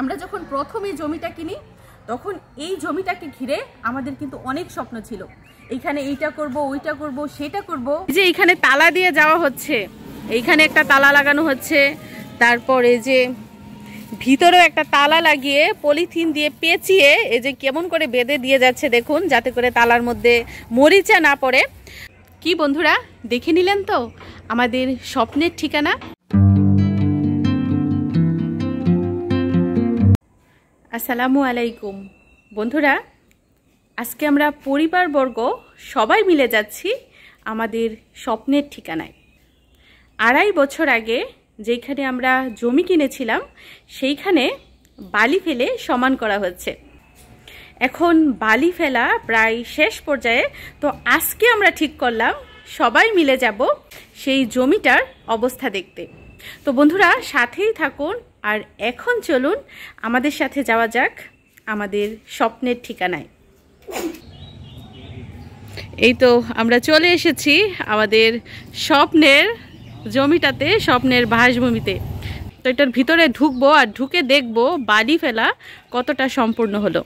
আমরা যখন প্রথম এই জমিটা কিনি তখন এই জমিটাকে ঘিরে আমাদের কিন্তু অনেক স্বপ্ন ছিল এখানে এইটা করব ওইটা করব সেটা করব যে এখানে তালা দিয়ে যাওয়া হচ্ছে এইখানে একটা তালা লাগানো হচ্ছে তারপরে যে ভিতরেও একটা তালা লাগিয়ে পলিথিন দিয়ে পেঁচিয়ে এই যে কেমন করে বেঁধে দিয়ে যাচ্ছে দেখুন যাতে করে তালার মধ্যে মরিচা না পড়ে কি বন্ধুরা দেখে নিলেন তো আমাদের স্বপ্নের ঠিকানা আসসালামু আলাইকুম বন্ধুরা আজকে আমরা পরিবারবর্গ সবাই মিলে যাচ্ছি আমাদের স্বপ্নের ঠিকানায় আড়াই বছর আগে যেখানে আমরা জমি কিনেছিলাম সেইখানে বালি ফেলে সমান করা হচ্ছে এখন বালি ফেলা প্রায় শেষ পর্যায়ে তো আজকে আমরা ঠিক করলাম সবাই মিলে যাব সেই জমিটার অবস্থা দেখতে তো বন্ধুরা সাথেই থাকুন আর এখন চলুন আমাদের সাথে যাওয়া যাক আমাদের স্বপ্নের ঠিকানায় এই তো আমরা চলে এসেছি আমাদের স্বপ্নের জমিটাতে স্বপ্নের বাসভূমিতে তো এটার ভিতরে ঢুকবো আর ঢুকে দেখব বালি ফেলা কতটা সম্পূর্ণ হলো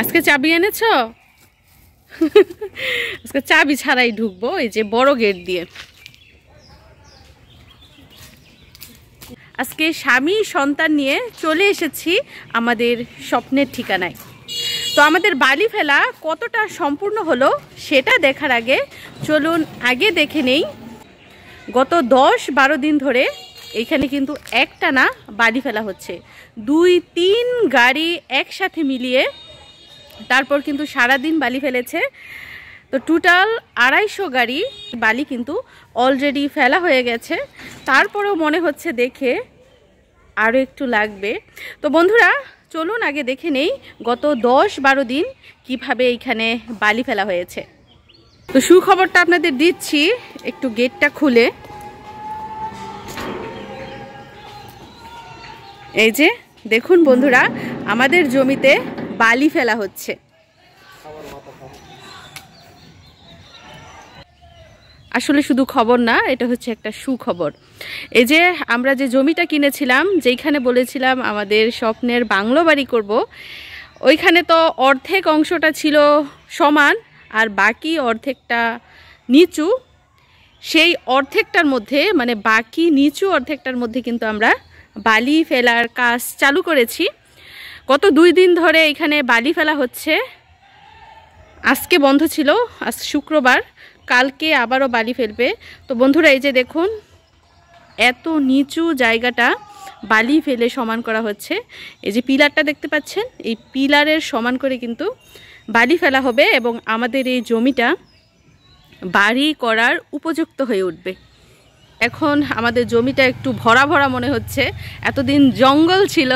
আজকে চাবি এনেছ আজকে চাবি ছাড়াই ঢুকবো এই যে বড় গেট দিয়ে আজকে স্বামী সন্তান নিয়ে চলে এসেছি আমাদের স্বপ্নের ঠিকানায় তো আমাদের বালি ফেলা কতটা সম্পূর্ণ হলো সেটা দেখার আগে চলুন আগে দেখে নেই গত দশ বারো দিন ধরে এখানে কিন্তু একটা না বালি ফেলা হচ্ছে দুই তিন গাড়ি একসাথে মিলিয়ে তারপর কিন্তু সারাদিন বালি ফেলেছে তো টোটাল আড়াইশো গাড়ি বালি কিন্তু অলরেডি ফেলা হয়ে গেছে তারপরেও মনে হচ্ছে দেখে আরও একটু লাগবে তো বন্ধুরা চলুন আগে দেখে নেই গত দশ বারো দিন কিভাবে এইখানে বালি ফেলা হয়েছে তো সুখবরটা আপনাদের দিচ্ছি একটু গেটটা খুলে এই যে দেখুন বন্ধুরা আমাদের জমিতে বালি ফেলা হচ্ছে আসলে শুধু খবর না এটা হচ্ছে একটা সুখবর এই যে আমরা যে জমিটা কিনেছিলাম যেইখানে বলেছিলাম আমাদের স্বপ্নের বাংলো বাড়ি করব। ওইখানে তো অর্ধেক অংশটা ছিল সমান আর বাকি অর্ধেকটা নিচু সেই অর্ধেকটার মধ্যে মানে বাকি নিচু অর্ধেকটার মধ্যে কিন্তু আমরা বালি ফেলার কাজ চালু করেছি গত দুই দিন ধরে এখানে বালি ফেলা হচ্ছে আজকে বন্ধ ছিল আজ শুক্রবার কালকে আবারও বালি ফেলবে তো বন্ধুরা এই যে দেখুন এত নিচু জায়গাটা বালি ফেলে সমান করা হচ্ছে এই যে পিলারটা দেখতে পাচ্ছেন এই পিলারের সমান করে কিন্তু বালি ফেলা হবে এবং আমাদের এই জমিটা বাড়ি করার উপযুক্ত হয়ে উঠবে এখন আমাদের জমিটা একটু ভরা ভরা মনে হচ্ছে এতদিন জঙ্গল ছিল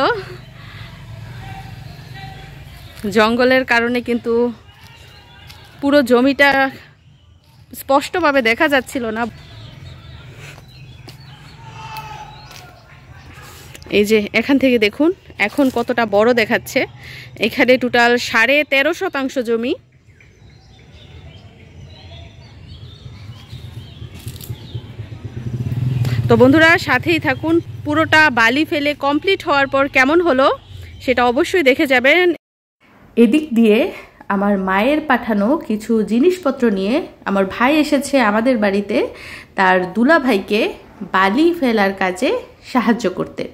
জঙ্গলের কারণে কিন্তু পুরো জমিটা স্পষ্টভাবে দেখা যাচ্ছিল না এই যে এখান থেকে দেখুন এখন কতটা বড় দেখাচ্ছে এখানে টোটাল সাড়ে তেরো শতাংশ জমি তো বন্ধুরা সাথেই থাকুন পুরোটা বালি ফেলে কমপ্লিট হওয়ার পর কেমন হলো সেটা অবশ্যই দেখে যাবেন এদিক দিয়ে আমার মায়ের পাঠানো কিছু জিনিসপত্র নিয়ে আমার ভাই এসেছে আমাদের বাড়িতে তার দুলা ভাইকে বালি ফেলার কাজে সাহায্য করতে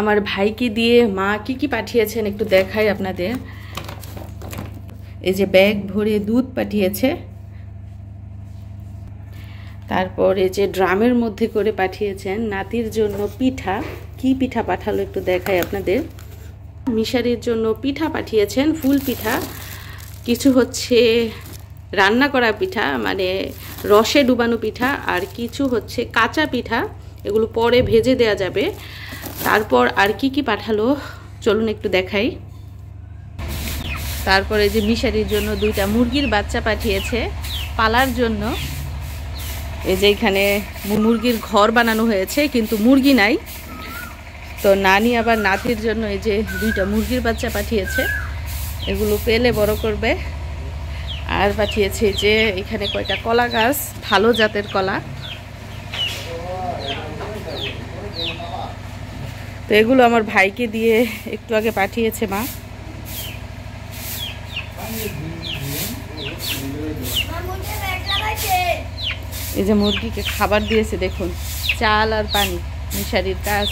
আমার ভাইকে দিয়ে মা কি কি পাঠিয়েছেন একটু দেখাই আপনাদের এই যে ব্যাগ ভরে দুধ পাঠিয়েছে তারপর এই যে ড্রামের মধ্যে করে পাঠিয়েছেন নাতির জন্য পিঠা কি পিঠা পাঠালো একটু দেখাই আপনাদের মিশারির জন্য পিঠা পাঠিয়েছেন ফুল পিঠা কিছু হচ্ছে রান্না করা পিঠা মানে রসে ডুবানো পিঠা আর কিছু হচ্ছে কাঁচা পিঠা এগুলো পরে ভেজে দেয়া যাবে তারপর আর কি কি পাঠালো চলুন একটু দেখাই তারপরে যে মিশারির জন্য দুইটা মুরগির বাচ্চা পাঠিয়েছে পালার জন্য এই যে এখানে মুরগির ঘর বানানো হয়েছে কিন্তু মুরগি নাই তো নানি আবার নাতির জন্য এই যে দুইটা মুরগির বাচ্চা পাঠিয়েছে এগুলো পেলে বড় করবে আর পাঠিয়েছে যে এখানে কয়টা কলা গাছ ভালো জাতের কলা তো এগুলো আমার ভাইকে দিয়ে একটু আগে পাঠিয়েছে মা এই যে মুরগিকে খাবার দিয়েছে দেখুন চাল আর পানি মিশারির কাজ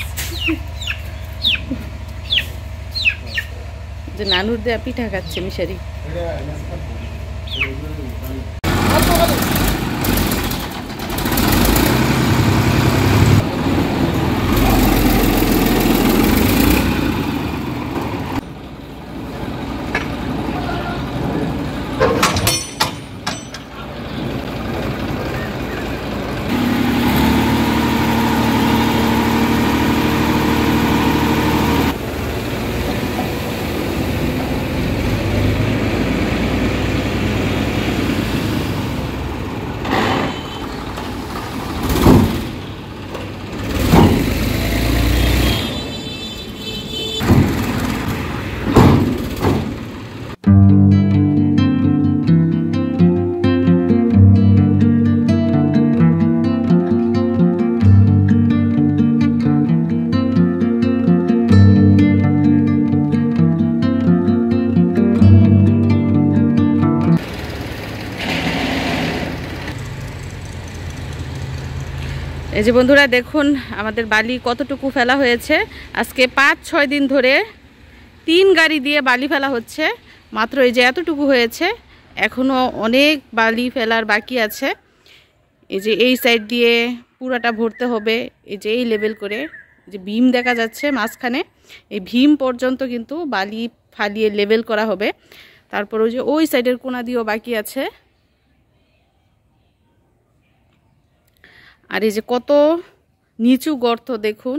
যে নানুর দেয়া পিঠা খাচ্ছে মিশারি এই যে বন্ধুরা দেখুন আমাদের বালি কতটুকু ফেলা হয়েছে আজকে পাঁচ ছয় দিন ধরে তিন গাড়ি দিয়ে বালি ফেলা হচ্ছে মাত্র এই যে এতটুকু হয়েছে এখনও অনেক বালি ফেলার বাকি আছে এই যে এই সাইড দিয়ে পুরাটা ভরতে হবে এই যে এই লেভেল করে যে ভীম দেখা যাচ্ছে মাঝখানে এই ভীম পর্যন্ত কিন্তু বালি ফালিয়ে লেভেল করা হবে তারপর ওই যে ওই সাইডের কোনা দিয়েও বাকি আছে আর এই যে কত নিচু গর্ত দেখুন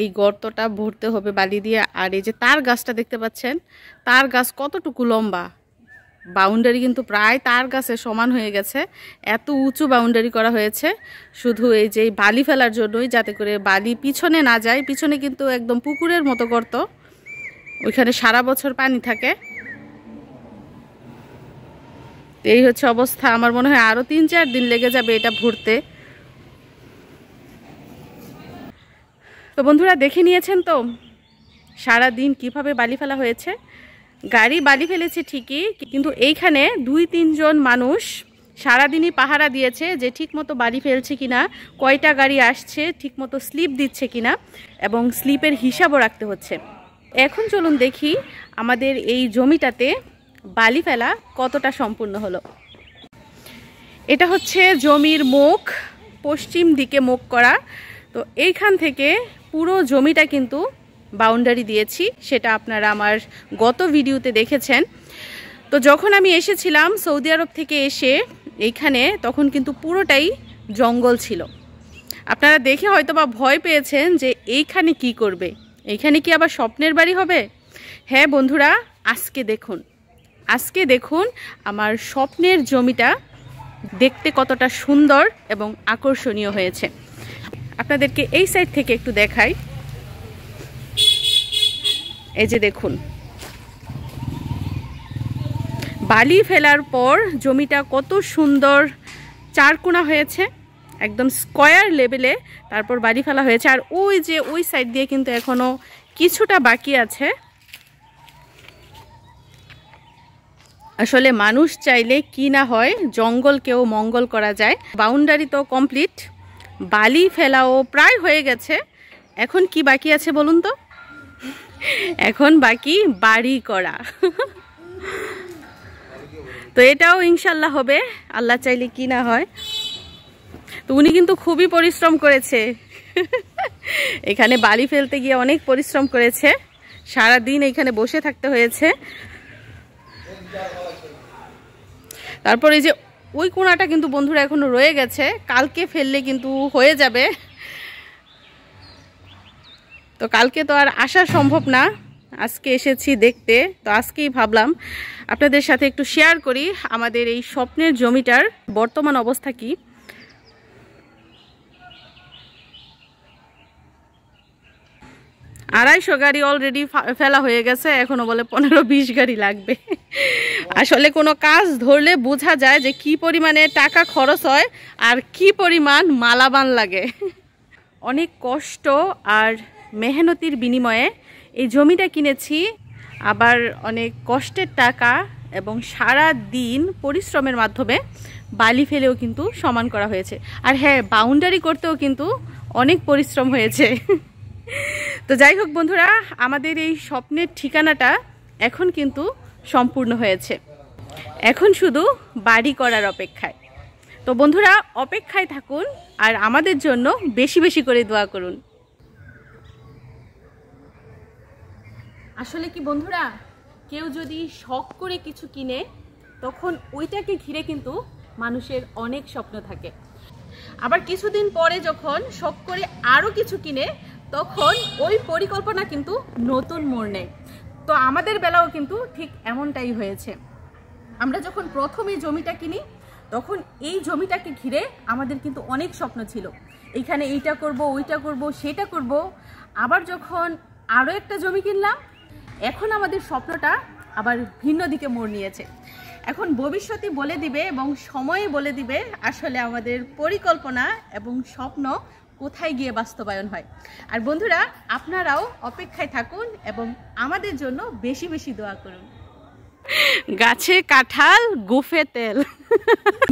এই গর্তটা ভরতে হবে বালি দিয়ে আর এই যে তার গাছটা দেখতে পাচ্ছেন তার গাছ কতটুকু লম্বা বাউন্ডারি কিন্তু প্রায় তার গাছে সমান হয়ে গেছে এত উঁচু বাউন্ডারি করা হয়েছে শুধু এই যে বালি ফেলার জন্যই যাতে করে বালি পিছনে না যায় পিছনে কিন্তু একদম পুকুরের মতো গর্ত ওইখানে সারা বছর পানি থাকে এই হচ্ছে অবস্থা আমার মনে হয় আরও তিন চার দিন লেগে যাবে এটা ভরতে তো বন্ধুরা দেখে নিয়েছেন তো সারা দিন কিভাবে বালি ফেলা হয়েছে গাড়ি বালি ফেলেছে ঠিকই কিন্তু এইখানে দুই তিনজন মানুষ সারাদিনই পাহারা দিয়েছে যে ঠিকমতো বালি ফেলছে কিনা কয়টা গাড়ি আসছে ঠিকমতো স্লিপ দিচ্ছে কিনা এবং স্লিপের হিসাবও রাখতে হচ্ছে এখন চলুন দেখি আমাদের এই জমিটাতে বালি ফেলা কতটা সম্পূর্ণ হলো এটা হচ্ছে জমির মুখ পশ্চিম দিকে মুখ করা তো এইখান থেকে পুরো জমিটা কিন্তু বাউন্ডারি দিয়েছি সেটা আপনারা আমার গত ভিডিওতে দেখেছেন তো যখন আমি এসেছিলাম সৌদি আরব থেকে এসে এইখানে তখন কিন্তু পুরোটাই জঙ্গল ছিল আপনারা দেখে হয়তো বা ভয় পেয়েছেন যে এইখানে কি করবে এইখানে কি আবার স্বপ্নের বাড়ি হবে হ্যাঁ বন্ধুরা আজকে দেখুন আজকে দেখুন আমার স্বপ্নের জমিটা দেখতে কতটা সুন্দর এবং আকর্ষণীয় হয়েছে আপনাদেরকে এই সাইড থেকে একটু দেখাই এই যে দেখুন বালি ফেলার পর জমিটা কত সুন্দর চারকোনা হয়েছে একদম স্কয়ার লেভেলে তারপর বালি ফেলা হয়েছে আর ওই যে ওই সাইড দিয়ে কিন্তু এখনও কিছুটা বাকি আছে আসলে মানুষ চাইলে কি না হয় জঙ্গলকেও মঙ্গল করা যায় বাউন্ডারি তো কমপ্লিট বালি ফেলাও প্রায় হয়ে গেছে এখন কি বাকি আছে বলুন তো এখন বাকি বাড়ি করা তো এটাও ইনশাল্লাহ হবে আল্লাহ চাইলে কি না হয় তো উনি কিন্তু খুবই পরিশ্রম করেছে এখানে বালি ফেলতে গিয়ে অনেক পরিশ্রম করেছে সারা দিন এখানে বসে থাকতে হয়েছে তারপর এই যে ওই কোনাটা কিন্তু বন্ধুরা এখনো রয়ে গেছে কালকে ফেললে কিন্তু হয়ে যাবে তো কালকে তো আর আসা সম্ভব না আজকে এসেছি দেখতে তো আজকেই ভাবলাম আপনাদের সাথে একটু শেয়ার করি আমাদের এই স্বপ্নের জমিটার বর্তমান অবস্থা কী আড়াইশো গাড়ি অলরেডি ফেলা হয়ে গেছে এখনও বলে পনেরো বিশ গাড়ি লাগবে আসলে কোনো কাজ ধরলে বোঝা যায় যে কি পরিমাণে টাকা খরচ হয় আর কি পরিমাণ মালাবান লাগে অনেক কষ্ট আর মেহনতির বিনিময়ে এই জমিটা কিনেছি আবার অনেক কষ্টের টাকা এবং সারা দিন পরিশ্রমের মাধ্যমে বালি ফেলেও কিন্তু সমান করা হয়েছে আর হ্যাঁ বাউন্ডারি করতেও কিন্তু অনেক পরিশ্রম হয়েছে তো যাই হোক বন্ধুরা আমাদের এই স্বপ্নের ঠিকানাটা এখন কিন্তু সম্পূর্ণ হয়েছে এখন শুধু বাড়ি করার অপেক্ষায় তো বন্ধুরা অপেক্ষায় থাকুন আর আমাদের জন্য বেশি বেশি করে দোয়া করুন আসলে কি বন্ধুরা কেউ যদি শখ করে কিছু কিনে তখন ওইটাকে ঘিরে কিন্তু মানুষের অনেক স্বপ্ন থাকে আবার কিছুদিন পরে যখন শখ করে আরও কিছু কিনে তখন ওই পরিকল্পনা কিন্তু নতুন মোড় নেয় তো আমাদের বেলাও কিন্তু ঠিক এমনটাই হয়েছে আমরা যখন প্রথমে জমিটা কিনি তখন এই জমিটাকে ঘিরে আমাদের কিন্তু অনেক স্বপ্ন ছিল এখানে এইটা করব ওইটা করব সেটা করব আবার যখন আরও একটা জমি কিনলাম এখন আমাদের স্বপ্নটা আবার ভিন্ন দিকে মোড় নিয়েছে এখন ভবিষ্যতে বলে দিবে এবং সময়ে বলে দিবে আসলে আমাদের পরিকল্পনা এবং স্বপ্ন কোথায় গিয়ে বাস্তবায়ন হয় আর বন্ধুরা আপনারাও অপেক্ষায় থাকুন এবং আমাদের জন্য বেশি বেশি দোয়া করুন গাছে কাঁঠাল গোফে তেল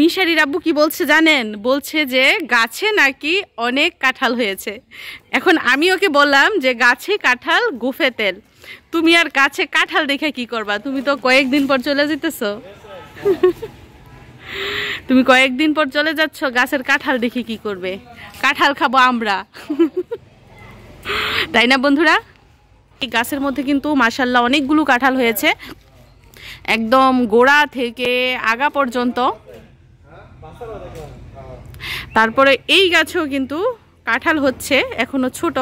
মিশারি রাব্বু কি বলছে জানেন বলছে যে গাছে নাকি অনেক কাঁঠাল হয়েছে এখন আমি ওকে বললাম যে গাছে কাঁঠাল গোফে তেল তুমি আর গাছে কাঁঠাল দেখে কি করবা তুমি তো কয়েকদিন পর চলে যেতেছো তুমি কয়েকদিন পর চলে যাচ্ছ গাছের কাঁঠাল দেখি কি করবে কাঁঠাল খাবো আমরা তাই না বন্ধুরা এই গাছের মধ্যে কিন্তু মাসাল্লাহ অনেকগুলো কাঁঠাল হয়েছে একদম গোড়া থেকে আগা পর্যন্ত তারপরে এই গাছেও কিন্তু কাঁঠাল হচ্ছে এখনো ছোট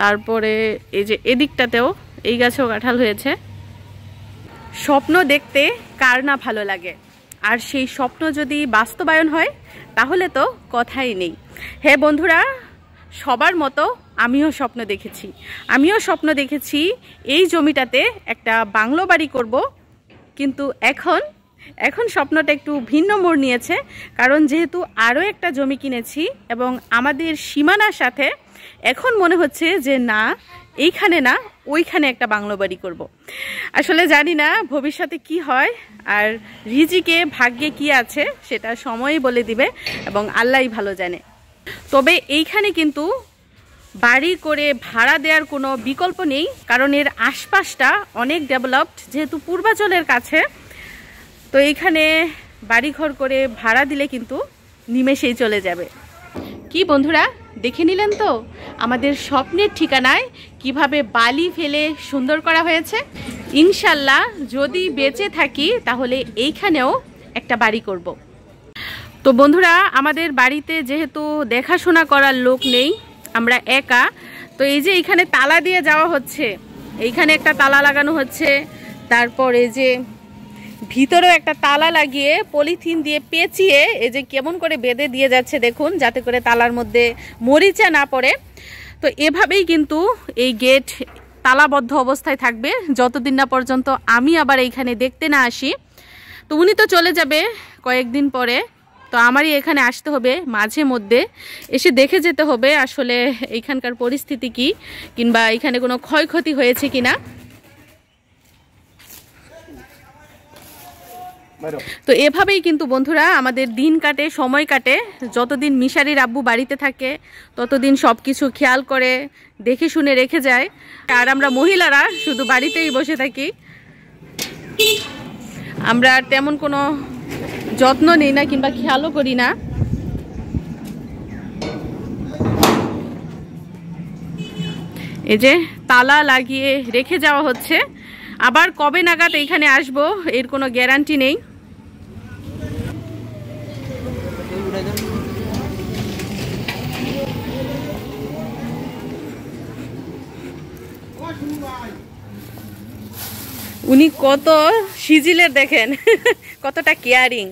তারপরে এই যে এদিকটাতেও এই গাছেও কাঁঠাল হয়েছে স্বপ্ন দেখতে কার না ভালো লাগে আর সেই স্বপ্ন যদি বাস্তবায়ন হয় তাহলে তো কথাই নেই হ্যাঁ বন্ধুরা সবার মতো আমিও স্বপ্ন দেখেছি আমিও স্বপ্ন দেখেছি এই জমিটাতে একটা বাংলো বাড়ি করব কিন্তু এখন এখন স্বপ্নটা একটু ভিন্ন মোড় নিয়েছে কারণ যেহেতু আরও একটা জমি কিনেছি এবং আমাদের সীমানার সাথে এখন মনে হচ্ছে যে না এইখানে না ওইখানে একটা বাংলো বাড়ি করবো আসলে জানি না ভবিষ্যতে কি হয় আর রিজিকে ভাগ্যে কি আছে সেটা সময় বলে দিবে এবং আল্লাহ ভালো জানে তবে এইখানে কিন্তু বাড়ি করে ভাড়া দেওয়ার কোনো বিকল্প নেই কারণ এর আশপাশটা অনেক ডেভেলপড যেহেতু পূর্বাচলের কাছে তো এইখানে বাড়িঘর করে ভাড়া দিলে কিন্তু নিমেষেই চলে যাবে কি বন্ধুরা দেখে নিলেন তো আমাদের স্বপ্নের ঠিকানায় কিভাবে বালি ফেলে সুন্দর করা হয়েছে ইনশাল্লাহ যদি বেঁচে থাকি তাহলে এইখানেও একটা বাড়ি করব। তো বন্ধুরা আমাদের বাড়িতে যেহেতু দেখাশোনা করার লোক নেই আমরা একা তো এই যে এখানে তালা দিয়ে যাওয়া হচ্ছে এইখানে একটা তালা লাগানো হচ্ছে তারপর এই যে ভিতরেও একটা তালা লাগিয়ে পলিথিন দিয়ে পেঁচিয়ে এই যে কেমন করে বেঁধে দিয়ে যাচ্ছে দেখুন যাতে করে তালার মধ্যে মরিচা না পড়ে তো এভাবেই কিন্তু এই গেট তালাবদ্ধ অবস্থায় থাকবে যতদিন না পর্যন্ত আমি আবার এইখানে দেখতে না আসি তো উনি তো চলে যাবে কয়েকদিন পরে তো আমারই এখানে আসতে হবে মাঝে মধ্যে এসে দেখে যেতে হবে আসলে এইখানকার পরিস্থিতি কি কিংবা এখানে কোনো ক্ষয়ক্ষতি হয়েছে কিনা তো এভাবেই কিন্তু বন্ধুরা আমাদের দিন কাটে সময় কাটে যতদিন মিশারি রাব্বু বাড়িতে থাকে ততদিন সব কিছু খেয়াল করে দেখে শুনে রেখে যায় আর আমরা মহিলারা শুধু বাড়িতেই বসে থাকি আমরা তেমন কোনো যত্ন নিই না কিংবা খেয়ালও করি না এই যে তালা লাগিয়ে রেখে যাওয়া হচ্ছে আবার কবে নাগাদ এখানে আসবো এর কোনো গ্যারান্টি নেই উনি কত সিজিলের দেখেন কতটা কেয়ারিং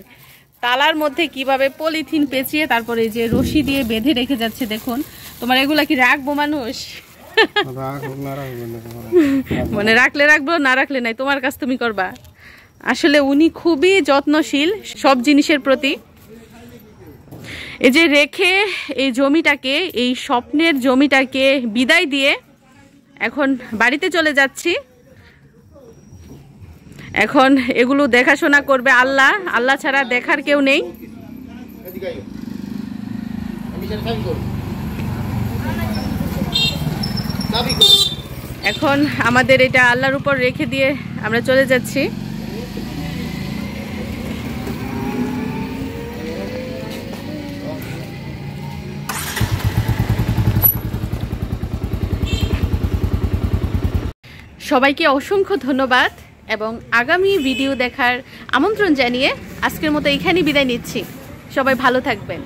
তালার মধ্যে কিভাবে পলিথিন পেঁচিয়ে তারপরে যে রশি দিয়ে বেঁধে রেখে যাচ্ছে দেখুন তোমার এগুলা কি রাখবো মানুষ মানে রাখলে রাখবো না রাখলে নাই তোমার কাছ তুমি করবা আসলে উনি খুবই যত্নশীল সব জিনিসের প্রতি এই যে রেখে এই জমিটাকে এই স্বপ্নের জমিটাকে বিদায় দিয়ে এখন বাড়িতে চলে যাচ্ছি এখন এগুলো দেখাশোনা করবে আল্লাহ আল্লাহ ছাড়া দেখার কেউ নেই এখন আমাদের এটা আল্লাহর উপর রেখে দিয়ে আমরা চলে যাচ্ছি সবাইকে অসংখ্য ধন্যবাদ এবং আগামী ভিডিও দেখার আমন্ত্রণ জানিয়ে আজকের মতো এখানেই বিদায় নিচ্ছি সবাই ভালো থাকবেন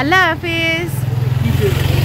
আল্লাহ হাফিজ